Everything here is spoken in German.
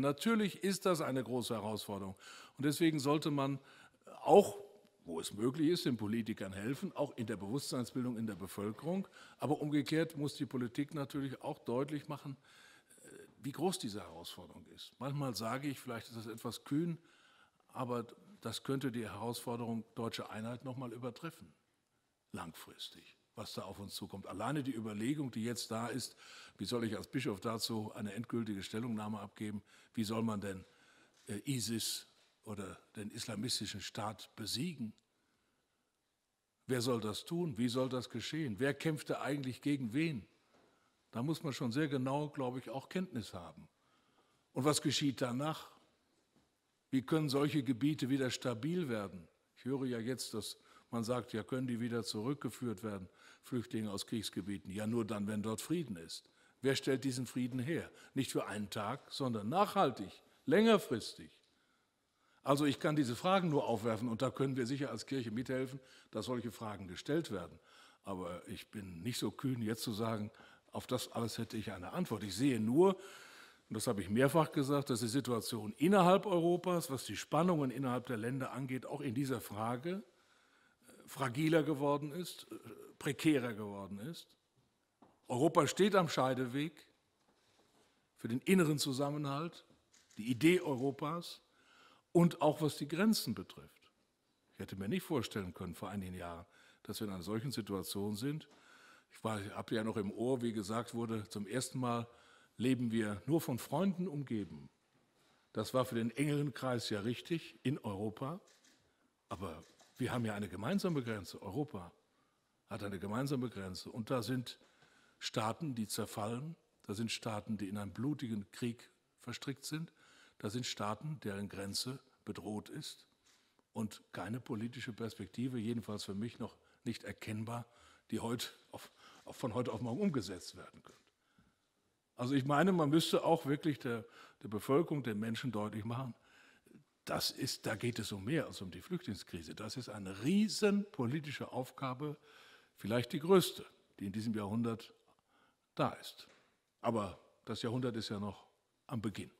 natürlich ist das eine große Herausforderung. Und deswegen sollte man auch, wo es möglich ist, den Politikern helfen, auch in der Bewusstseinsbildung in der Bevölkerung. Aber umgekehrt muss die Politik natürlich auch deutlich machen, äh, wie groß diese Herausforderung ist. Manchmal sage ich, vielleicht ist das etwas kühn, aber das könnte die Herausforderung deutsche Einheit nochmal übertreffen, langfristig was da auf uns zukommt. Alleine die Überlegung, die jetzt da ist, wie soll ich als Bischof dazu eine endgültige Stellungnahme abgeben, wie soll man denn äh, ISIS oder den islamistischen Staat besiegen? Wer soll das tun? Wie soll das geschehen? Wer kämpfte eigentlich gegen wen? Da muss man schon sehr genau, glaube ich, auch Kenntnis haben. Und was geschieht danach? Wie können solche Gebiete wieder stabil werden? Ich höre ja jetzt, dass man sagt, ja, können die wieder zurückgeführt werden. Flüchtlinge aus Kriegsgebieten? Ja, nur dann, wenn dort Frieden ist. Wer stellt diesen Frieden her? Nicht für einen Tag, sondern nachhaltig, längerfristig. Also ich kann diese Fragen nur aufwerfen und da können wir sicher als Kirche mithelfen, dass solche Fragen gestellt werden. Aber ich bin nicht so kühn, jetzt zu sagen, auf das alles hätte ich eine Antwort. Ich sehe nur, und das habe ich mehrfach gesagt, dass die Situation innerhalb Europas, was die Spannungen innerhalb der Länder angeht, auch in dieser Frage äh, fragiler geworden ist, prekärer geworden ist. Europa steht am Scheideweg für den inneren Zusammenhalt, die Idee Europas und auch was die Grenzen betrifft. Ich hätte mir nicht vorstellen können vor einigen Jahren, dass wir in einer solchen Situation sind. Ich habe ja noch im Ohr, wie gesagt wurde, zum ersten Mal leben wir nur von Freunden umgeben. Das war für den engeren Kreis ja richtig in Europa, aber wir haben ja eine gemeinsame Grenze, Europa hat eine gemeinsame Grenze. Und da sind Staaten, die zerfallen, da sind Staaten, die in einen blutigen Krieg verstrickt sind, da sind Staaten, deren Grenze bedroht ist und keine politische Perspektive, jedenfalls für mich noch nicht erkennbar, die heute auf, von heute auf morgen umgesetzt werden könnte. Also ich meine, man müsste auch wirklich der, der Bevölkerung, den Menschen deutlich machen, das ist, da geht es um mehr als um die Flüchtlingskrise. Das ist eine riesen politische Aufgabe, Vielleicht die größte, die in diesem Jahrhundert da ist. Aber das Jahrhundert ist ja noch am Beginn.